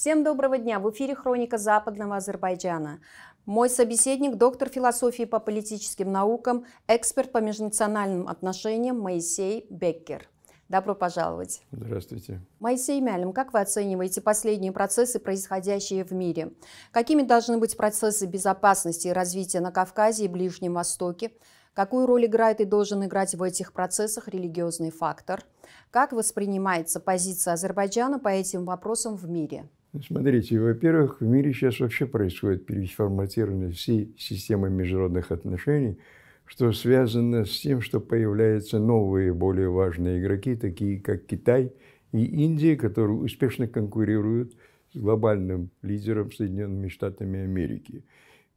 Всем доброго дня! В эфире «Хроника Западного Азербайджана». Мой собеседник – доктор философии по политическим наукам, эксперт по межнациональным отношениям Моисей Беккер. Добро пожаловать. Здравствуйте. Моисей Мялем, как вы оцениваете последние процессы, происходящие в мире? Какими должны быть процессы безопасности и развития на Кавказе и Ближнем Востоке? Какую роль играет и должен играть в этих процессах религиозный фактор? Как воспринимается позиция Азербайджана по этим вопросам в мире? Смотрите, во-первых, в мире сейчас вообще происходит переформатирование всей системы международных отношений, что связано с тем, что появляются новые, более важные игроки, такие как Китай и Индия, которые успешно конкурируют с глобальным лидером Соединенными Штатами Америки.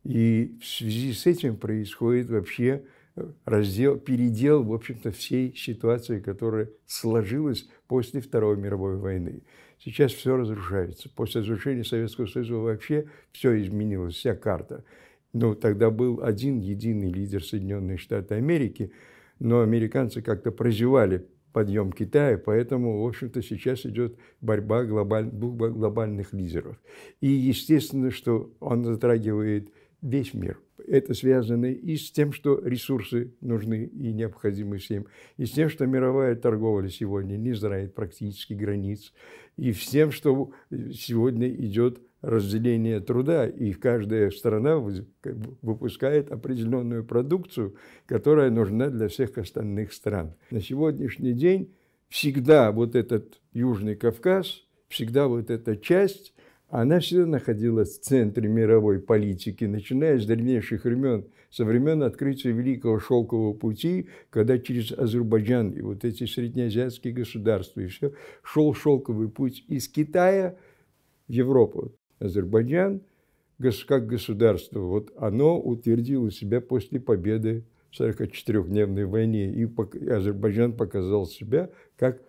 И в связи с этим происходит вообще э, раздел, передел, в общем-то, всей ситуации, которая сложилась после Второй мировой войны. Сейчас все разрушается. После разрушения Советского Союза вообще все изменилось, вся карта. Ну, тогда был один единый лидер Соединенные Штаты Америки, но американцы как-то прозевали подъем Китая, поэтому, в общем-то, сейчас идет борьба глобаль... двух глобальных лидеров. И естественно, что он затрагивает весь мир это связано и с тем, что ресурсы нужны и необходимы всем, и с тем, что мировая торговля сегодня не знает практически границ, и с тем, что сегодня идет разделение труда, и каждая страна выпускает определенную продукцию, которая нужна для всех остальных стран. На сегодняшний день всегда вот этот Южный Кавказ, всегда вот эта часть – она всегда находилась в центре мировой политики, начиная с древнейших времен, со времен открытия Великого Шелкового пути, когда через Азербайджан и вот эти среднеазиатские государства и все, шел шелковый путь из Китая в Европу. Азербайджан как государство, вот оно утвердило себя после победы в 44-дневной войне, и Азербайджан показал себя как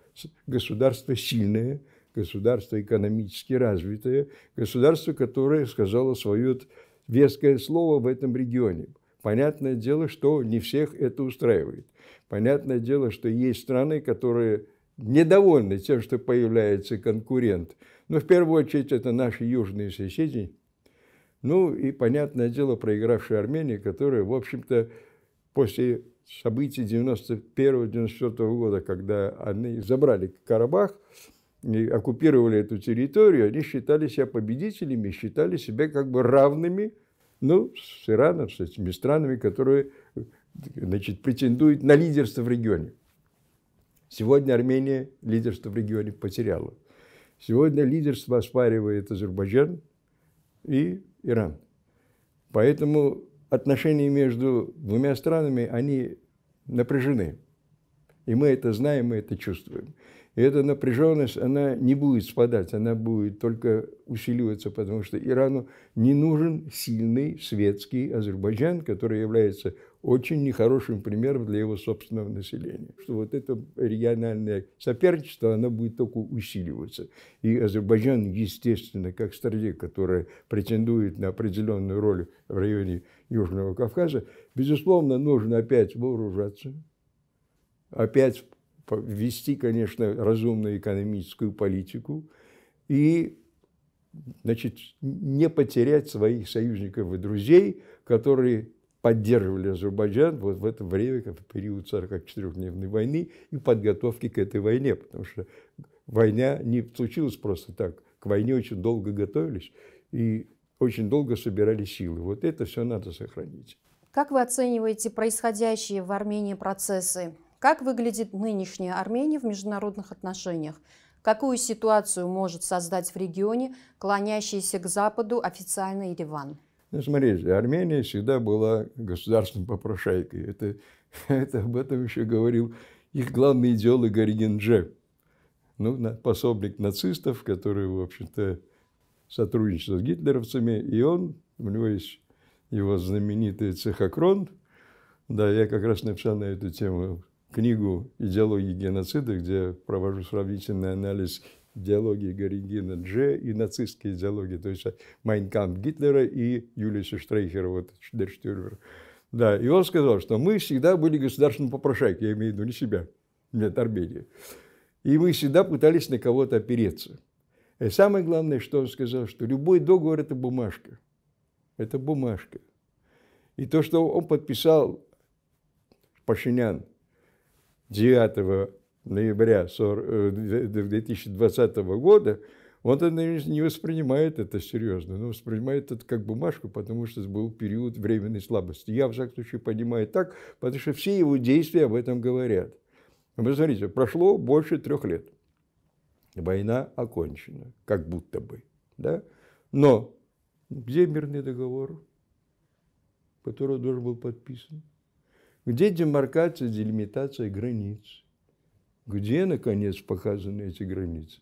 государство сильное – государство экономически развитое, государство, которое сказало свое веское слово в этом регионе. Понятное дело, что не всех это устраивает. Понятное дело, что есть страны, которые недовольны тем, что появляется конкурент. Но в первую очередь это наши южные соседи. Ну и, понятное дело, проигравшая Армения, которая, в общем-то, после событий 91-94 года, когда они забрали Карабах, оккупировали эту территорию, они считали себя победителями, считали себя как бы равными ну, с Ираном, с этими странами, которые значит, претендуют на лидерство в регионе. Сегодня Армения лидерство в регионе потеряла. Сегодня лидерство оспаривает Азербайджан и Иран. Поэтому отношения между двумя странами, они напряжены. И мы это знаем, мы это чувствуем. И эта напряженность, она не будет спадать, она будет только усиливаться, потому что Ирану не нужен сильный светский Азербайджан, который является очень нехорошим примером для его собственного населения. Что вот это региональное соперничество, оно будет только усиливаться. И Азербайджан, естественно, как стране, которая претендует на определенную роль в районе Южного Кавказа, безусловно, нужно опять вооружаться, опять вести, конечно, разумную экономическую политику и значит, не потерять своих союзников и друзей, которые поддерживали Азербайджан вот в это время, в период 44-дневной войны и подготовки к этой войне, потому что война не случилась просто так. К войне очень долго готовились и очень долго собирали силы. Вот это все надо сохранить. Как вы оцениваете происходящие в Армении процессы? Как выглядит нынешняя Армения в международных отношениях? Какую ситуацию может создать в регионе, клонящийся к Западу официальный Ереван? Ну, смотрите, Армения всегда была государственным попрошайкой. Это, это об этом еще говорил их главный идеолог Оригенджев ну, пособник нацистов, который, в общем-то, сотрудничал с гитлеровцами, и он, у него есть его знаменитый цехокрон, да, я как раз написал на эту тему книгу «Идеологии геноцида», где провожу сравнительный анализ идеологии Горигина Дже и нацистской идеологии, то есть Майнкамп Гитлера и Юлиуса Штрейхера, вот Дерштюрвер. Да, и он сказал, что мы всегда были государственным попрошайкой, я имею в виду не себя, нет, Армении. И мы всегда пытались на кого-то опереться. И самое главное, что он сказал, что любой договор – это бумажка. Это бумажка. И то, что он подписал Пашинян – 9 ноября 2020 э, года, он наверное, не воспринимает это серьезно, но ну, воспринимает это как бумажку, потому что был период временной слабости. Я, в всяком случае, понимаю так, потому что все его действия об этом говорят. Вы смотрите, прошло больше трех лет. Война окончена, как будто бы. Да? Но где мирный договор, который должен был подписан? Где демаркация, делимитация границ? Где, наконец, показаны эти границы?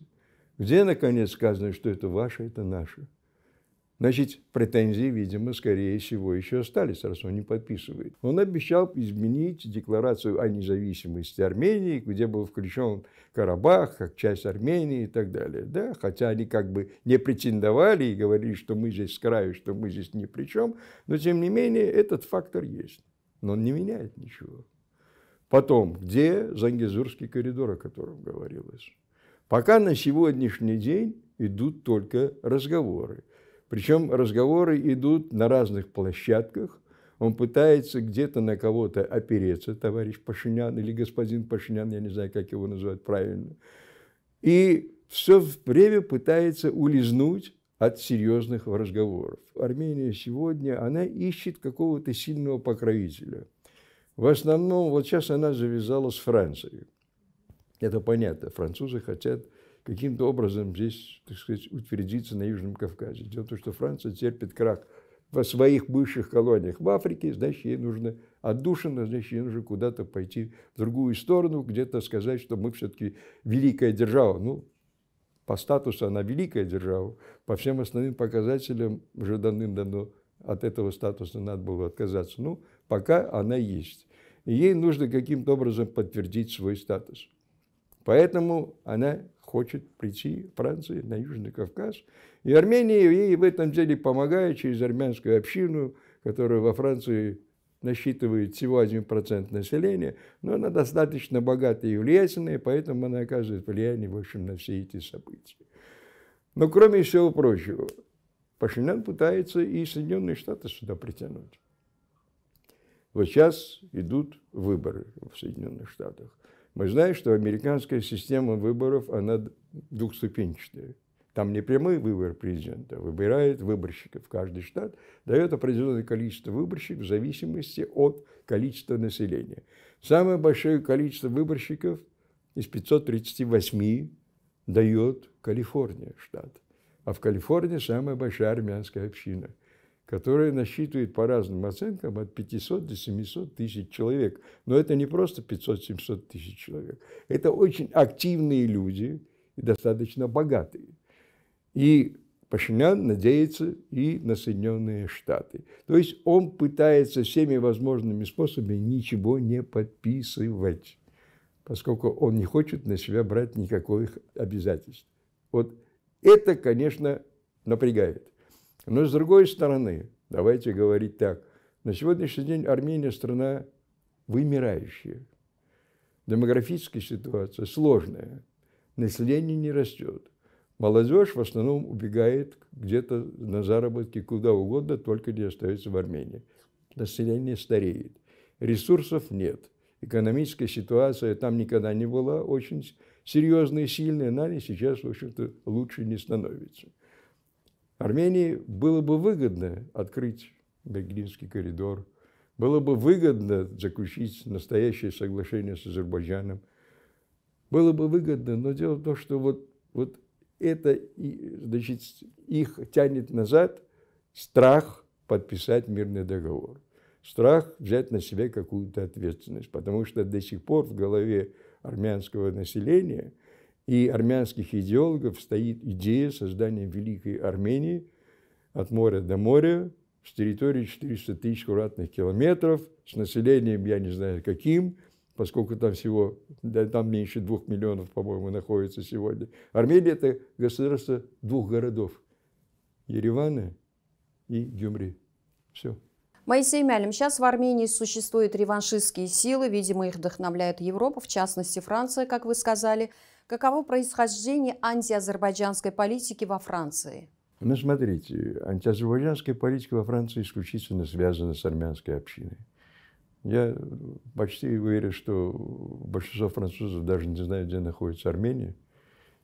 Где, наконец, сказано, что это ваше, это наше? Значит, претензии, видимо, скорее всего, еще остались, раз он не подписывает. Он обещал изменить декларацию о независимости Армении, где был включен Карабах как часть Армении и так далее. Да? Хотя они как бы не претендовали и говорили, что мы здесь с краю, что мы здесь ни при чем, но тем не менее этот фактор есть но он не меняет ничего. Потом, где Зангезурский коридор, о котором говорилось? Пока на сегодняшний день идут только разговоры. Причем разговоры идут на разных площадках. Он пытается где-то на кого-то опереться, товарищ Пашинян или господин Пашинян, я не знаю, как его называть правильно. И все время пытается улизнуть от серьезных разговоров. Армения сегодня, она ищет какого-то сильного покровителя. В основном, вот сейчас она завязала с Францией. Это понятно. Французы хотят каким-то образом здесь, так сказать, утвердиться на Южном Кавказе. Дело в том, что Франция терпит крах во своих бывших колониях в Африке, значит, ей нужно отдушина, значит, ей нужно куда-то пойти в другую сторону, где-то сказать, что мы все-таки великая держава. Ну, по статусу она великая держава, по всем основным показателям уже давным-давно от этого статуса надо было отказаться. Ну, пока она есть. И ей нужно каким-то образом подтвердить свой статус. Поэтому она хочет прийти в Франции на Южный Кавказ. И Армения ей в этом деле помогает через армянскую общину, которая во Франции насчитывает всего 1% населения, но она достаточно богатая и влиятельная, поэтому она оказывает влияние, в общем, на все эти события. Но кроме всего прочего, Пашинян пытается и Соединенные Штаты сюда притянуть. Вот сейчас идут выборы в Соединенных Штатах. Мы знаем, что американская система выборов, она двухступенчатая. Там не прямой выбор президента, выбирает выборщиков. Каждый штат дает определенное количество выборщиков в зависимости от количества населения. Самое большое количество выборщиков из 538 дает Калифорния штат. А в Калифорнии самая большая армянская община, которая насчитывает по разным оценкам от 500 до 700 тысяч человек. Но это не просто 500-700 тысяч человек. Это очень активные люди и достаточно богатые. И Пашинян надеется и на Соединенные Штаты. То есть он пытается всеми возможными способами ничего не подписывать, поскольку он не хочет на себя брать никаких обязательств. Вот это, конечно, напрягает. Но с другой стороны, давайте говорить так, на сегодняшний день Армения страна вымирающая. Демографическая ситуация сложная, население не растет Молодежь в основном убегает где-то на заработки куда угодно, только не остается в Армении. Население стареет. Ресурсов нет. Экономическая ситуация там никогда не была очень серьезная и сильная. ней сейчас, в общем-то, лучше не становится. Армении было бы выгодно открыть Бергинский коридор, было бы выгодно заключить настоящее соглашение с Азербайджаном, было бы выгодно, но дело в том, что вот, вот это значит, их тянет назад страх подписать мирный договор, страх взять на себя какую-то ответственность, потому что до сих пор в голове армянского населения и армянских идеологов стоит идея создания Великой Армении от моря до моря, с территорией 400 тысяч квадратных километров, с населением я не знаю каким – поскольку там всего, да, там меньше двух миллионов, по-моему, находится сегодня. Армения – это государство двух городов – Еревана и Гюмри. Все. Моисей Мялим, сейчас в Армении существуют реваншистские силы, видимо, их вдохновляет Европа, в частности Франция, как вы сказали. Каково происхождение антиазербайджанской политики во Франции? Ну, смотрите, антиазербайджанская политика во Франции исключительно связана с армянской общиной. Я э, почти уверен, что большинство французов даже не знают, где находится Армения,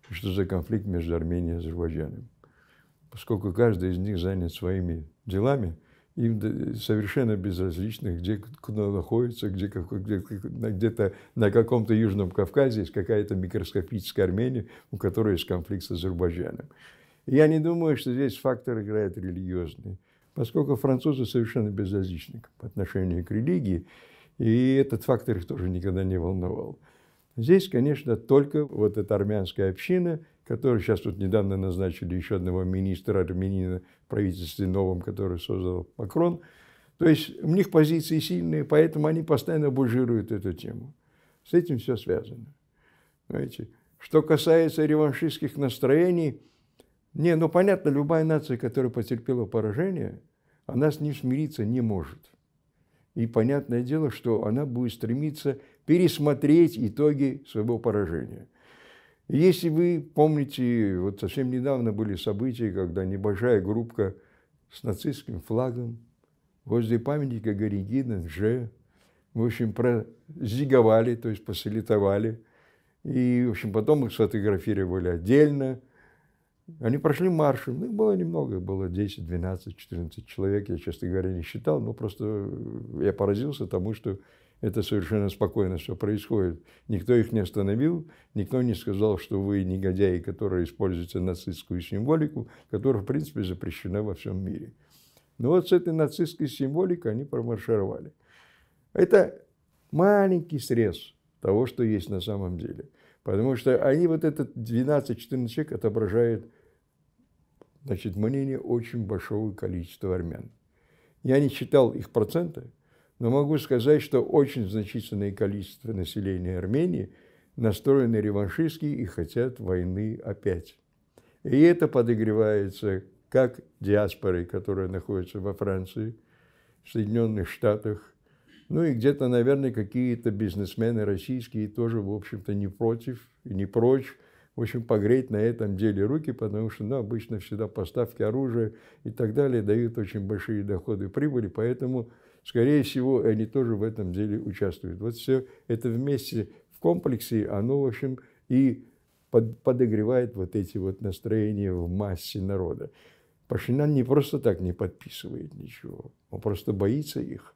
и что за конфликт между Арменией и Азербайджаном. Поскольку каждый из них занят своими делами, им э, совершенно безразлично, где куда находится, где, где, где-то на каком-то Южном Кавказе есть какая-то микроскопическая Армения, у которой есть конфликт с Азербайджаном. Я не думаю, что здесь фактор играет религиозный поскольку французы совершенно безразличны по отношению к религии, и этот фактор их тоже никогда не волновал. Здесь, конечно, только вот эта армянская община, которая сейчас тут недавно назначили еще одного министра армянина в правительстве новом, который создал Макрон. То есть у них позиции сильные, поэтому они постоянно бужируют эту тему. С этим все связано. Знаете, что касается реваншистских настроений, не, ну понятно, любая нация, которая потерпела поражение, она с ним смириться не может. И понятное дело, что она будет стремиться пересмотреть итоги своего поражения. Если вы помните, вот совсем недавно были события, когда небольшая группа с нацистским флагом возле памятника Горегина, Дже, в общем, прозиговали, то есть поселитовали. И, в общем, потом их сфотографировали отдельно – они прошли маршем. Ну, их было немного, было 10, 12, 14 человек. Я, честно говоря, не считал, но просто э, я поразился тому, что это совершенно спокойно все происходит. Никто их не остановил, никто не сказал, что вы негодяи, которые используете нацистскую символику, которая, в принципе, запрещена во всем мире. Но вот с этой нацистской символикой они промаршировали. Это маленький срез того, что есть на самом деле. Потому что они вот этот 12-14 человек отображают значит, мнение очень большого количества армян. Я не читал их проценты, но могу сказать, что очень значительное количество населения Армении настроены реваншистски и хотят войны опять. И это подогревается как диаспорой, которая находится во Франции, в Соединенных Штатах, ну и где-то, наверное, какие-то бизнесмены российские тоже, в общем-то, не против не прочь в общем, погреть на этом деле руки, потому что, ну, обычно всегда поставки оружия и так далее дают очень большие доходы и прибыли, поэтому, скорее всего, они тоже в этом деле участвуют. Вот все это вместе в комплексе, оно, в общем, и под, подогревает вот эти вот настроения в массе народа. Пашинян не просто так не подписывает ничего, он просто боится их.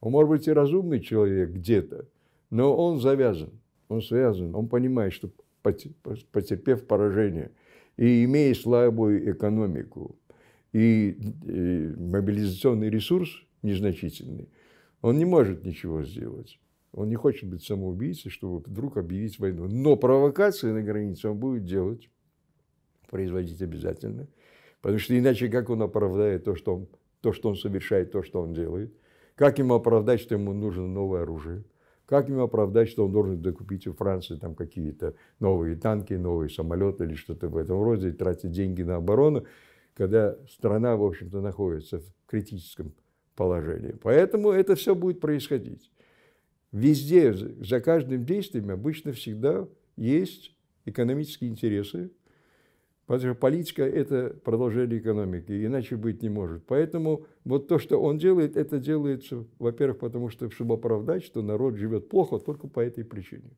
Он может быть и разумный человек где-то, но он завязан, он связан, он понимает, что потерпев поражение, и имея слабую экономику и мобилизационный ресурс незначительный, он не может ничего сделать. Он не хочет быть самоубийцей, чтобы вдруг объявить войну. Но провокации на границе он будет делать, производить обязательно. Потому что иначе как он оправдает то, что он, то, что он совершает, то, что он делает? Как ему оправдать, что ему нужно новое оружие? Как ему оправдать, что он должен докупить у Франции там какие-то новые танки, новые самолеты или что-то в этом роде, и тратить деньги на оборону, когда страна, в общем-то, находится в критическом положении. Поэтому это все будет происходить. Везде, за каждым действием обычно всегда есть экономические интересы, Потому что политика – это продолжение экономики, иначе быть не может. Поэтому вот то, что он делает, это делается, во-первых, потому что, чтобы оправдать, что народ живет плохо только по этой причине.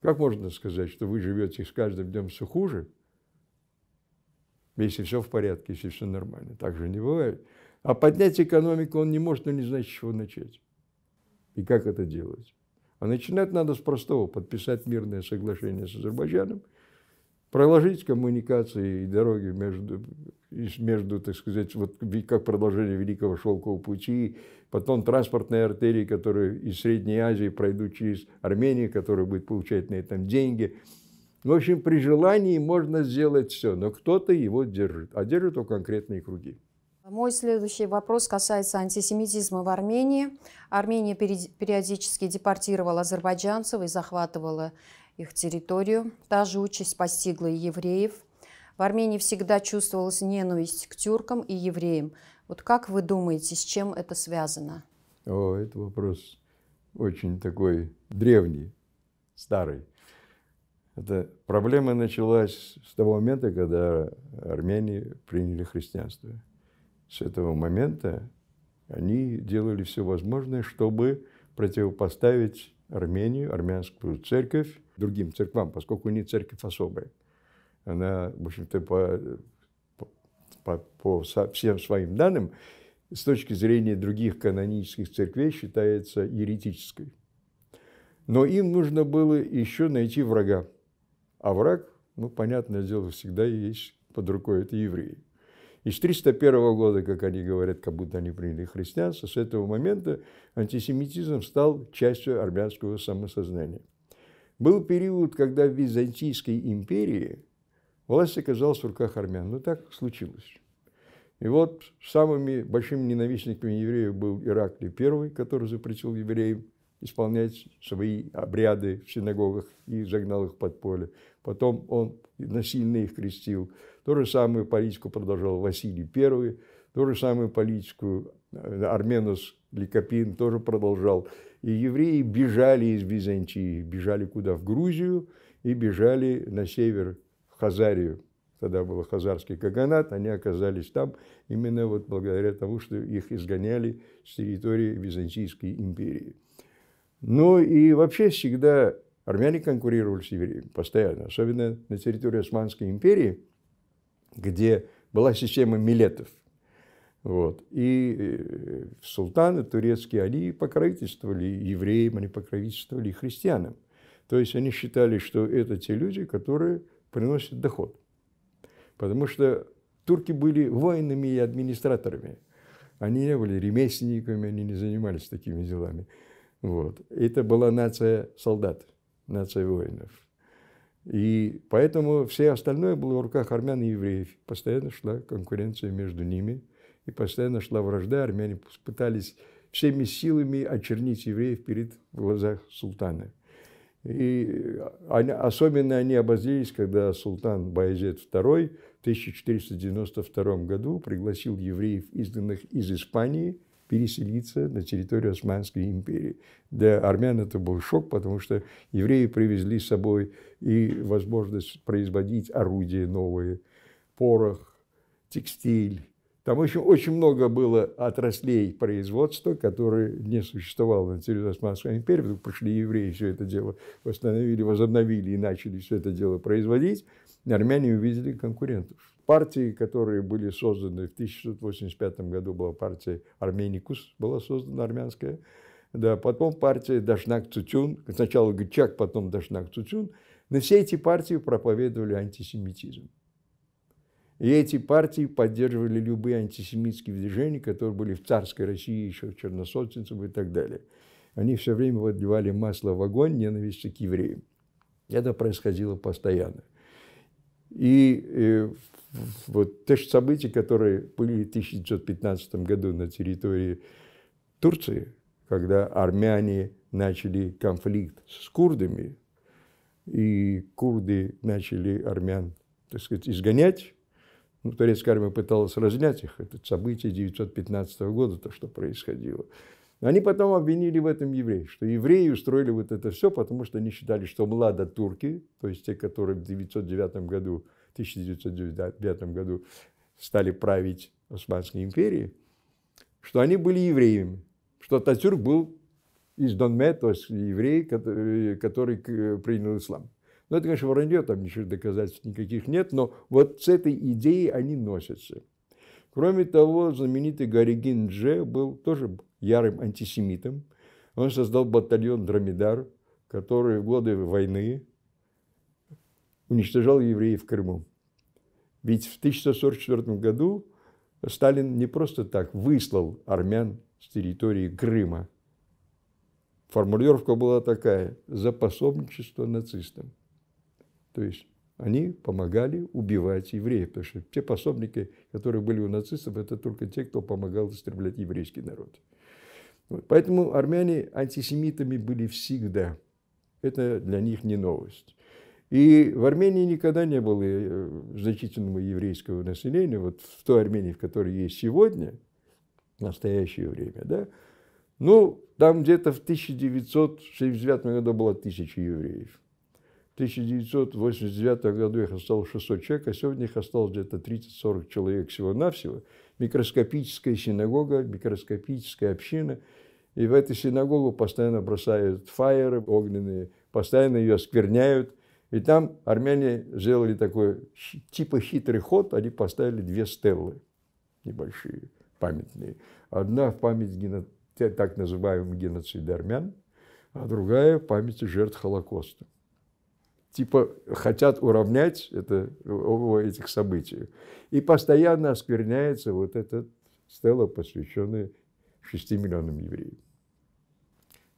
Как можно сказать, что вы живете с каждым днем все хуже, если все в порядке, если все нормально? Так же не бывает. А поднять экономику он не может, но не знает, с чего начать. И как это делать? А начинать надо с простого – подписать мирное соглашение с Азербайджаном – проложить коммуникации и дороги между, между, так сказать, вот как продолжение Великого Шелкового пути, потом транспортные артерии, которые из Средней Азии пройдут через Армению, которая будет получать на этом деньги. В общем, при желании можно сделать все, но кто-то его держит, а держит его конкретные круги. Мой следующий вопрос касается антисемитизма в Армении. Армения периодически депортировала азербайджанцев и захватывала их территорию. Та же участь постигла и евреев. В Армении всегда чувствовалась ненависть к тюркам и евреям. Вот как вы думаете, с чем это связано? О, это вопрос очень такой древний, старый. Эта проблема началась с того момента, когда армяне приняли христианство. С этого момента они делали все возможное, чтобы противопоставить Армению, армянскую церковь другим церквам, поскольку не церковь особая. Она, в общем-то, по, по, по всем своим данным, с точки зрения других канонических церквей считается еретической. Но им нужно было еще найти врага. А враг, ну, понятное дело, всегда есть под рукой, это евреи. И с 301 года, как они говорят, как будто они приняли христианство, с этого момента антисемитизм стал частью армянского самосознания. Был период, когда в Византийской империи власть оказалась в руках армян. Но так случилось. И вот самыми большими ненавистниками евреев был Ираклий I, который запретил евреям исполнять свои обряды в синагогах и загнал их под поле. Потом он насильно их крестил. То же самое политику продолжал Василий I, то же самое политику э, Арменос Ликопин тоже продолжал. И евреи бежали из Византии, бежали куда? В Грузию и бежали на север, в Хазарию. Тогда был Хазарский Каганат, они оказались там именно вот благодаря тому, что их изгоняли с территории Византийской империи. Ну и вообще всегда армяне конкурировали с евреями постоянно, особенно на территории Османской империи, где была система милетов – вот. И э, султаны турецкие, они покровительствовали евреям, они покровительствовали христианам. То есть они считали, что это те люди, которые приносят доход. Потому что турки были воинами и администраторами. Они не были ремесленниками, они не занимались такими делами. Вот. Это была нация солдат, нация воинов. И поэтому все остальное было в руках армян и евреев. Постоянно шла конкуренция между ними – и постоянно шла вражда, армяне пытались всеми силами очернить евреев перед глазах султана. И а, они, особенно они обозлились, когда султан Баязет II в 1492 году пригласил евреев, изгнанных из Испании, переселиться на территорию Османской империи. Для армян это был шок, потому что евреи привезли с собой и возможность производить орудия новые, порох, текстиль, там еще очень много было отраслей производства, которые не существовало на территории Османской империи. Вдруг пришли евреи, все это дело восстановили, возобновили и начали все это дело производить. Армяне увидели конкурентов. Партии, которые были созданы в 1685 году, была партия Арменикус, была создана армянская. Да, потом партия Дашнак Цутюн, сначала Гычак, потом Дашнак Цутюн. Но все эти партии проповедовали антисемитизм. И эти партии поддерживали любые антисемитские движения, которые были в царской России, еще в Черносотенцев и так далее. Они все время подливали масло в огонь ненависти к евреям. Это происходило постоянно. И э, вот те же события, которые были в 1915 году на территории Турции, когда армяне начали конфликт с курдами, и курды начали армян, так сказать, изгонять, ну, турецкая армия пыталась разнять их. Это событие 1915 года, то, что происходило. Они потом обвинили в этом евреев, что евреи устроили вот это все, потому что они считали, что млада турки, то есть те, которые в 1909 году, 1909 году стали править Османской империей, что они были евреями, что Татюрк был из Донме, то есть еврей, э, который, который принял ислам. Ну, это, конечно, вранье, там ничего доказательств никаких нет, но вот с этой идеей они носятся. Кроме того, знаменитый Горигин Дже был тоже ярым антисемитом. Он создал батальон «Дромедар», который в годы войны уничтожал евреев в Крыму. Ведь в 1944 году Сталин не просто так выслал армян с территории Крыма. Формулировка была такая – за пособничество нацистам. То есть они помогали убивать евреев, потому что те пособники, которые были у нацистов, это только те, кто помогал истреблять еврейский народ. Вот. Поэтому армяне антисемитами были всегда. Это для них не новость. И в Армении никогда не было э, значительного еврейского населения. Вот в той Армении, в которой есть сегодня, в настоящее время, да, ну, там где-то в 1969 году было тысяча евреев. 1989 году их осталось 600 человек, а сегодня их осталось где-то 30-40 человек всего-навсего. Микроскопическая синагога, микроскопическая община. И в эту синагогу постоянно бросают фаеры огненные, постоянно ее оскверняют. И там армяне сделали такой типа хитрый ход, они поставили две стеллы небольшие, памятные. Одна в память гено... так называемого геноцида армян, а другая в память жертв Холокоста типа хотят уравнять это оба этих событий. И постоянно оскверняется вот этот стелла посвященный 6 миллионам евреев.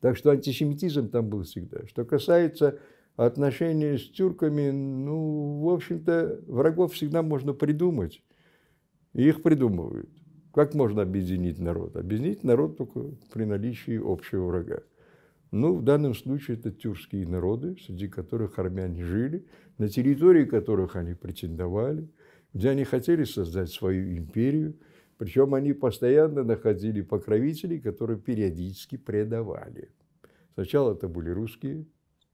Так что антисемитизм там был всегда. Что касается отношений с тюрками, ну, в общем-то, врагов всегда можно придумать. И их придумывают. Как можно объединить народ? Объединить народ только при наличии общего врага. Ну, в данном случае это тюркские народы, среди которых армяне жили, на территории которых они претендовали, где они хотели создать свою империю. Причем они постоянно находили покровителей, которые периодически предавали. Сначала это были русские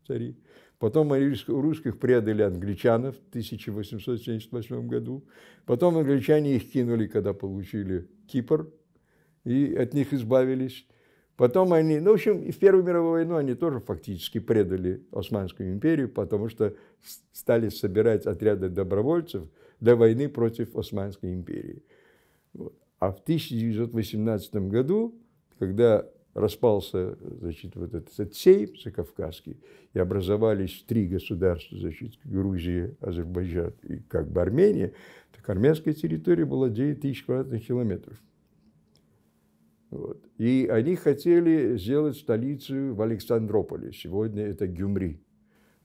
цари, потом они русских предали англичанов в 1878 году, потом англичане их кинули, когда получили Кипр, и от них избавились. Потом они, ну, в общем, и в Первую мировую войну они тоже фактически предали Османскую империю, потому что стали собирать отряды добровольцев для войны против Османской империи. Вот. А в 1918 году, когда распался значит, вот этот, этот сейм закавказский, и образовались три государства, значит, Грузия, Азербайджан и как бы Армения, так армянская территория была 9 тысяч квадратных километров – вот. И они хотели сделать столицу в Александрополе. Сегодня это Гюмри.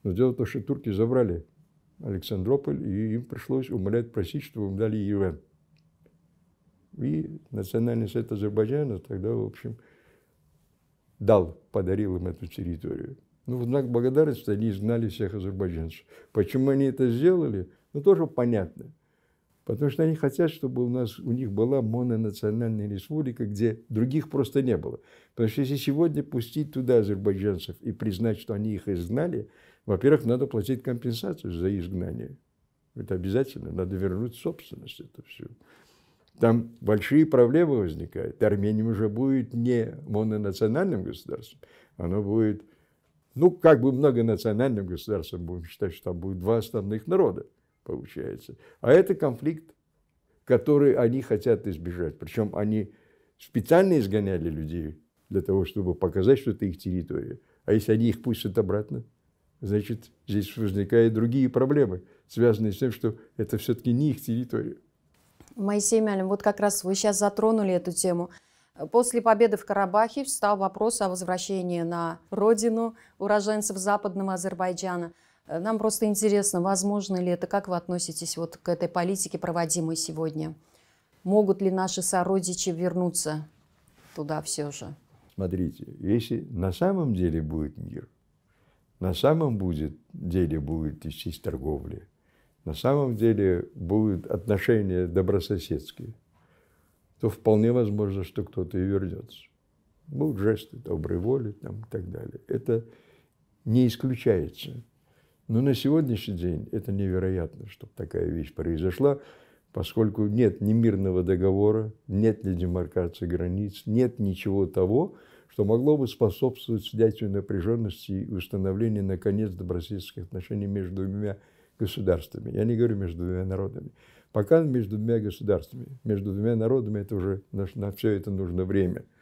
Но дело в том, что турки забрали Александрополь, и им пришлось умолять, просить, чтобы им дали Ереван. И Национальный совет Азербайджана тогда, в общем, дал, подарил им эту территорию. Ну, в знак благодарности они изгнали всех азербайджанцев. Почему они это сделали, ну, тоже понятно. Потому что они хотят, чтобы у нас у них была мононациональная республика, где других просто не было. Потому что если сегодня пустить туда азербайджанцев и признать, что они их изгнали, во-первых, надо платить компенсацию за изгнание. Это обязательно, надо вернуть собственность это все. Там большие проблемы возникают. Армения уже будет не мононациональным государством, оно будет, ну, как бы многонациональным государством, будем считать, что там будет два основных народа получается. А это конфликт, который они хотят избежать. Причем они специально изгоняли людей для того, чтобы показать, что это их территория. А если они их пустят обратно, значит, здесь возникают другие проблемы, связанные с тем, что это все-таки не их территория. Моисей Мялин, вот как раз вы сейчас затронули эту тему. После победы в Карабахе встал вопрос о возвращении на родину уроженцев Западного Азербайджана – Э, нам просто интересно, возможно ли это, как вы относитесь вот к этой политике, проводимой сегодня? Могут ли наши сородичи вернуться туда все же? Смотрите, если на самом деле будет мир, на самом будет, деле будет исчезнуть торговля, на самом деле будут отношения добрососедские, то вполне возможно, что кто-то и вернется. Будут жесты доброй воли там, и так далее. Это не исключается. Но на сегодняшний день это невероятно, чтобы такая вещь произошла, поскольку нет ни мирного договора, нет ли демаркации границ, нет ничего того, что могло бы способствовать снятию напряженности и установлению, наконец, добрососедских отношений между двумя государствами. Я не говорю между двумя народами. Пока между двумя государствами, между двумя народами это уже на, на все это нужно время –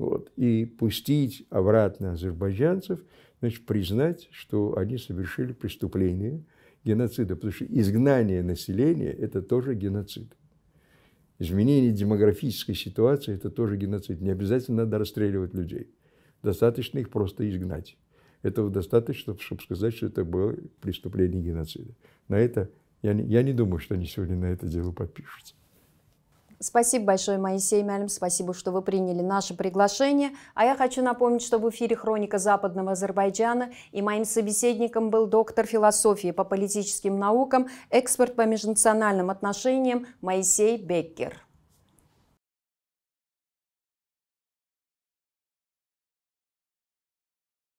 вот, и пустить обратно азербайджанцев, значит, признать, что они совершили преступление геноцида, потому что изгнание населения – это тоже геноцид. Изменение демографической ситуации – это тоже геноцид. Не обязательно надо расстреливать людей. Достаточно их просто изгнать. Этого достаточно, чтобы сказать, что это было преступление геноцида. На это я не, я не думаю, что они сегодня на это дело подпишутся. Спасибо большое, Моисей Мялем. Спасибо, что вы приняли наше приглашение. А я хочу напомнить, что в эфире «Хроника Западного Азербайджана» и моим собеседником был доктор философии по политическим наукам, эксперт по межнациональным отношениям Моисей Беккер.